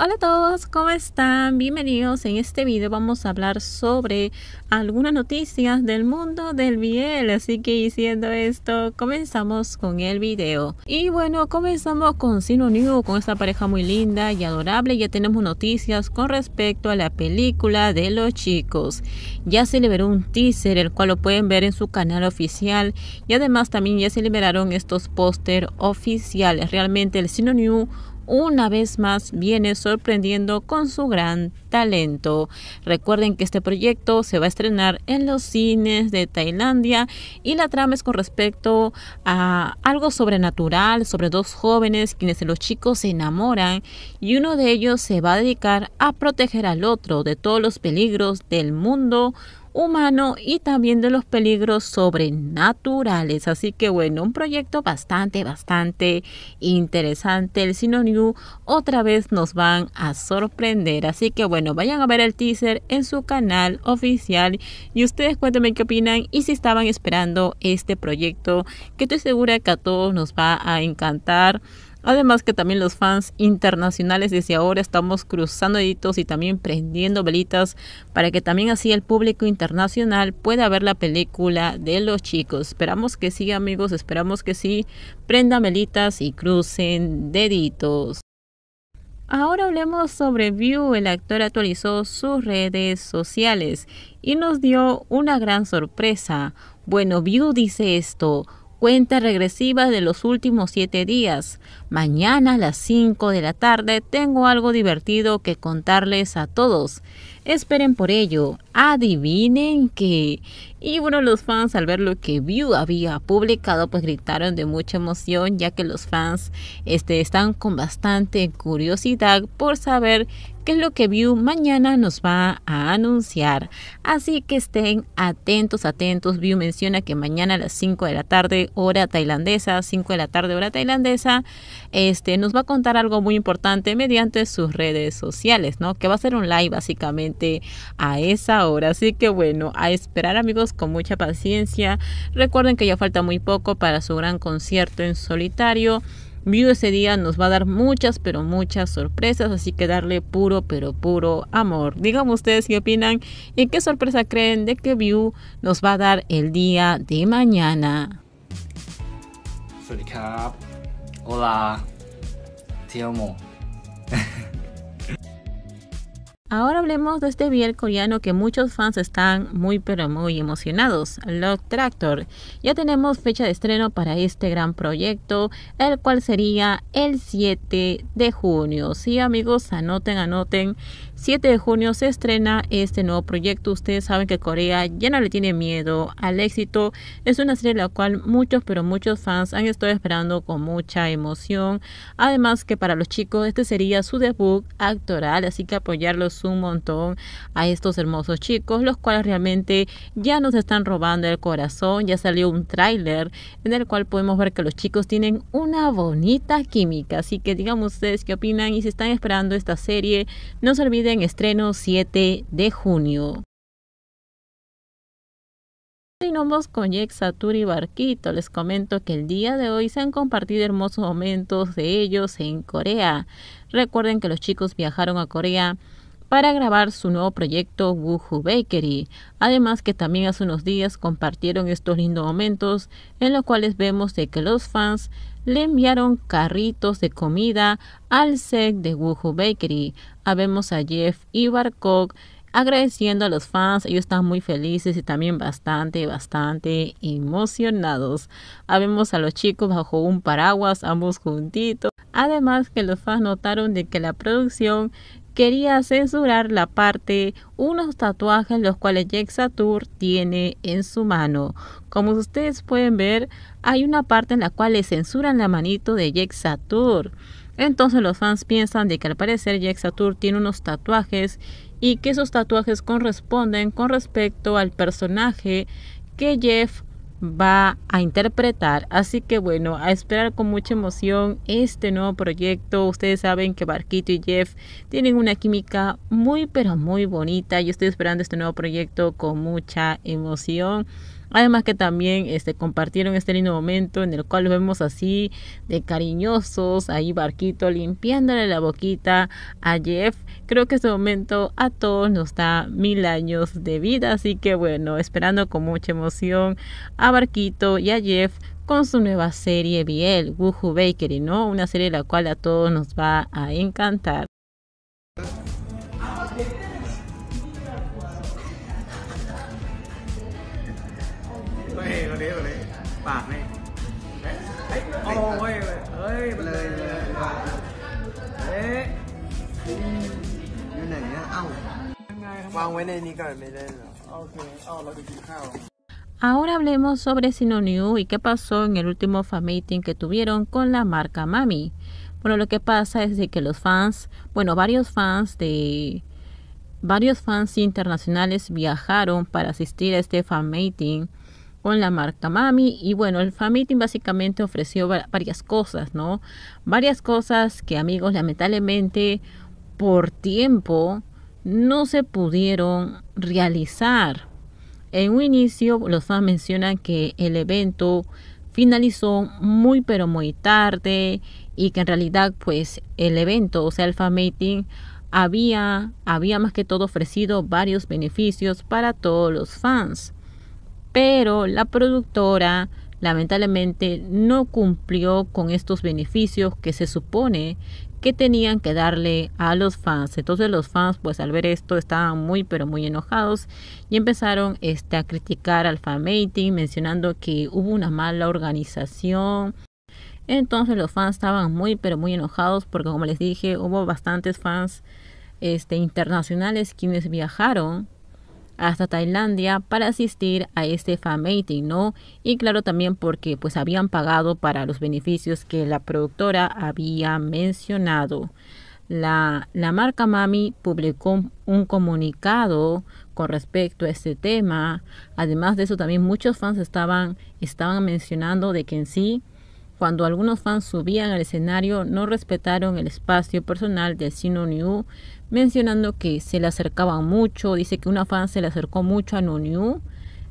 Hola a todos, ¿cómo están? Bienvenidos. En este video vamos a hablar sobre algunas noticias del mundo del biel. Así que diciendo esto, comenzamos con el video. Y bueno, comenzamos con Sino New, con esta pareja muy linda y adorable. Ya tenemos noticias con respecto a la película de los chicos. Ya se liberó un teaser, el cual lo pueden ver en su canal oficial. Y además también ya se liberaron estos póster oficiales. Realmente el Sino New una vez más viene sorprendiendo con su gran talento. Recuerden que este proyecto se va a estrenar en los cines de Tailandia y la trama es con respecto a algo sobrenatural sobre dos jóvenes quienes los chicos se enamoran y uno de ellos se va a dedicar a proteger al otro de todos los peligros del mundo humano y también de los peligros sobrenaturales. Así que bueno, un proyecto bastante, bastante interesante. El new otra vez nos van a sorprender. Así que bueno, vayan a ver el teaser en su canal oficial y ustedes cuéntenme qué opinan y si estaban esperando este proyecto que estoy segura que a todos nos va a encantar. Además que también los fans internacionales desde ahora estamos cruzando deditos y también prendiendo velitas para que también así el público internacional pueda ver la película de los chicos. Esperamos que sí amigos, esperamos que sí. Prendan velitas y crucen deditos. Ahora hablemos sobre View. El actor actualizó sus redes sociales y nos dio una gran sorpresa. Bueno, View dice esto cuenta regresiva de los últimos siete días. Mañana a las 5 de la tarde tengo algo divertido que contarles a todos. Esperen por ello adivinen qué Y bueno, los fans al ver lo que View había publicado, pues gritaron de mucha emoción, ya que los fans este, están con bastante curiosidad por saber qué es lo que View mañana nos va a anunciar. Así que estén atentos, atentos. View menciona que mañana a las 5 de la tarde, hora tailandesa, 5 de la tarde, hora tailandesa, este, nos va a contar algo muy importante mediante sus redes sociales, ¿no? Que va a ser un live básicamente a esa hora Así que bueno, a esperar amigos con mucha paciencia. Recuerden que ya falta muy poco para su gran concierto en solitario. View ese día nos va a dar muchas, pero muchas sorpresas, así que darle puro, pero puro amor. Díganme ustedes qué opinan y qué sorpresa creen de que View nos va a dar el día de mañana. Hola, te amo. Ahora hablemos de este biel coreano que muchos fans están muy pero muy emocionados, Love Tractor. Ya tenemos fecha de estreno para este gran proyecto, el cual sería el 7 de junio. Sí amigos, anoten, anoten. 7 de junio se estrena este nuevo proyecto. Ustedes saben que Corea ya no le tiene miedo al éxito. Es una serie la cual muchos pero muchos fans han estado esperando con mucha emoción. Además que para los chicos este sería su debut actoral, así que apoyarlos un montón a estos hermosos chicos, los cuales realmente ya nos están robando el corazón. Ya salió un tráiler en el cual podemos ver que los chicos tienen una bonita química. Así que digamos ustedes qué opinan y si están esperando esta serie, no se olviden estreno 7 de junio. Continuamos con Jack Saturi Barquito. Les comento que el día de hoy se han compartido hermosos momentos de ellos en Corea. Recuerden que los chicos viajaron a Corea para grabar su nuevo proyecto Woohoo Bakery. Además que también hace unos días compartieron estos lindos momentos en los cuales vemos de que los fans le enviaron carritos de comida al set de Woohoo Bakery. Habemos a Jeff y Barcock agradeciendo a los fans, ellos están muy felices y también bastante, bastante emocionados. Habemos a los chicos bajo un paraguas, ambos juntitos. Además que los fans notaron de que la producción quería censurar la parte, unos tatuajes los cuales Jack Satur tiene en su mano. Como ustedes pueden ver, hay una parte en la cual le censuran la manito de Jack Satur. Entonces los fans piensan de que al parecer Jack Satur tiene unos tatuajes y que esos tatuajes corresponden con respecto al personaje que Jeff va a interpretar. Así que bueno, a esperar con mucha emoción este nuevo proyecto. Ustedes saben que Barquito y Jeff tienen una química muy pero muy bonita. Yo estoy esperando este nuevo proyecto con mucha emoción. Además que también este, compartieron este lindo momento en el cual lo vemos así de cariñosos, ahí Barquito limpiándole la boquita a Jeff Creo que este momento a todos nos da mil años de vida, así que bueno, esperando con mucha emoción a Barquito y a Jeff con su nueva serie Biel, Woohoo Bakery, ¿no? Una serie la cual a todos nos va a encantar. Oh, Ahora hablemos sobre new y qué pasó en el último fan que tuvieron con la marca Mami. Bueno, lo que pasa es de que los fans, bueno, varios fans de varios fans internacionales viajaron para asistir a este fan con la marca Mami y bueno, el fan básicamente ofreció varias cosas, ¿no? Varias cosas que amigos lamentablemente por tiempo no se pudieron realizar. En un inicio, los fans mencionan que el evento finalizó muy pero muy tarde y que en realidad pues el evento, o sea, el fan meeting había, había más que todo ofrecido varios beneficios para todos los fans. Pero la productora lamentablemente no cumplió con estos beneficios que se supone que tenían que darle a los fans. Entonces los fans, pues al ver esto, estaban muy pero muy enojados y empezaron este, a criticar al fanmating, mencionando que hubo una mala organización. Entonces los fans estaban muy pero muy enojados porque como les dije, hubo bastantes fans este, internacionales quienes viajaron hasta Tailandia para asistir a este fan meeting, ¿no? Y claro también porque pues habían pagado para los beneficios que la productora había mencionado. La, la marca Mami publicó un comunicado con respecto a este tema. Además de eso también muchos fans estaban, estaban mencionando de que en sí cuando algunos fans subían al escenario no respetaron el espacio personal de Sino New, mencionando que se le acercaban mucho, dice que una fan se le acercó mucho a New,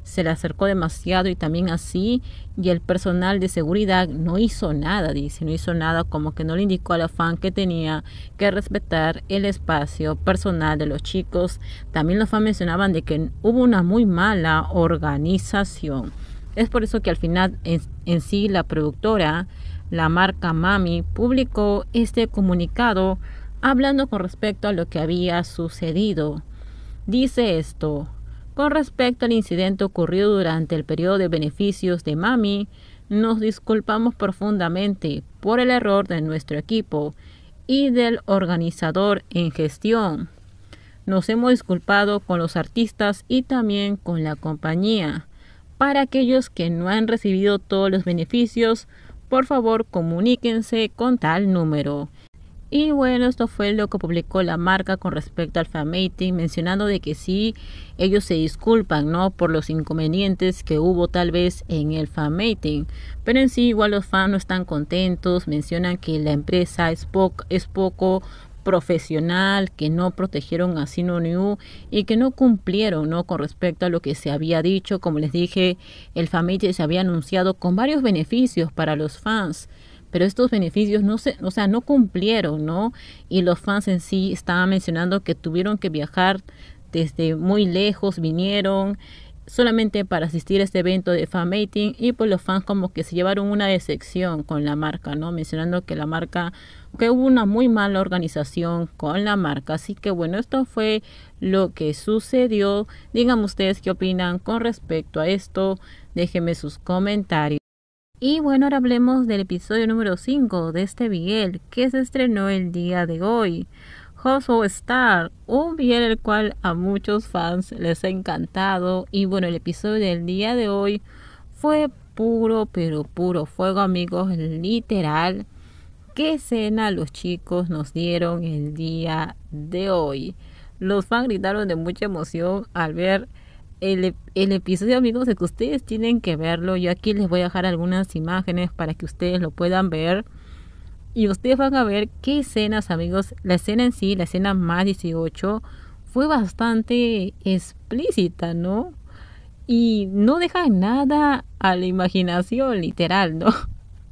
se le acercó demasiado y también así, y el personal de seguridad no hizo nada, dice, no hizo nada, como que no le indicó a la fan que tenía que respetar el espacio personal de los chicos. También los fans mencionaban de que hubo una muy mala organización. Es por eso que al final en, sí la productora, la marca Mami, publicó este comunicado hablando con respecto a lo que había sucedido. Dice esto, con respecto al incidente ocurrido durante el periodo de beneficios de Mami, nos disculpamos profundamente por el error de nuestro equipo y del organizador en gestión. Nos hemos disculpado con los artistas y también con la compañía. Para aquellos que no han recibido todos los beneficios, por favor comuníquense con tal número. Y bueno, esto fue lo que publicó la marca con respecto al fanmating, mencionando de que sí, ellos se disculpan, ¿no? Por los inconvenientes que hubo tal vez en el fanmating. Pero en sí, igual los fans no están contentos, mencionan que la empresa es, es poco profesional, que no protegieron a new y que no cumplieron ¿no? con respecto a lo que se había dicho. Como les dije, el family se había anunciado con varios beneficios para los fans pero estos beneficios no se, o sea, no cumplieron, ¿no? Y los fans en sí estaban mencionando que tuvieron que viajar desde muy lejos, vinieron, solamente para asistir a este evento de fan mating y pues los fans como que se llevaron una decepción con la marca, ¿no? Mencionando que la marca, que hubo una muy mala organización con la marca. Así que bueno, esto fue lo que sucedió. Díganme ustedes qué opinan con respecto a esto. Déjenme sus comentarios. Y bueno, ahora hablemos del episodio número 5 de este Miguel que se estrenó el día de hoy of Star, un bien el cual a muchos fans les ha encantado. Y bueno, el episodio del día de hoy fue puro, pero puro fuego, amigos, literal. ¿Qué cena los chicos nos dieron el día de hoy? Los fans gritaron de mucha emoción al ver el, el, episodio, amigos, de que ustedes tienen que verlo. Yo aquí les voy a dejar algunas imágenes para que ustedes lo puedan ver. Y ustedes van a ver qué escenas, amigos. La escena en sí, la escena más 18, fue bastante explícita, ¿no? Y no deja nada a la imaginación, literal, ¿no?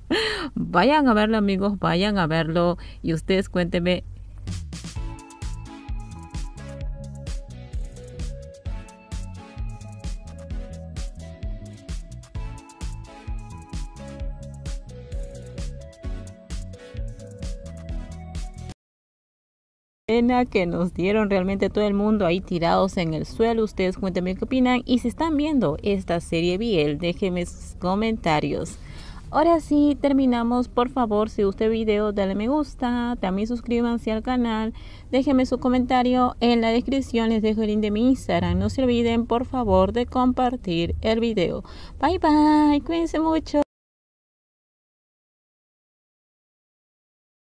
Vayan a verlo, amigos, vayan a verlo. Y ustedes cuéntenme pena que nos dieron realmente todo el mundo ahí tirados en el suelo. Ustedes cuéntenme qué opinan y si están viendo esta serie Biel, déjenme sus comentarios. Ahora sí, terminamos. Por favor, si usted el video, dale me gusta. También suscríbanse al canal. Déjenme su comentario en la descripción. Les dejo el link de mi Instagram. No se olviden, por favor, de compartir el video. Bye, bye. Cuídense mucho.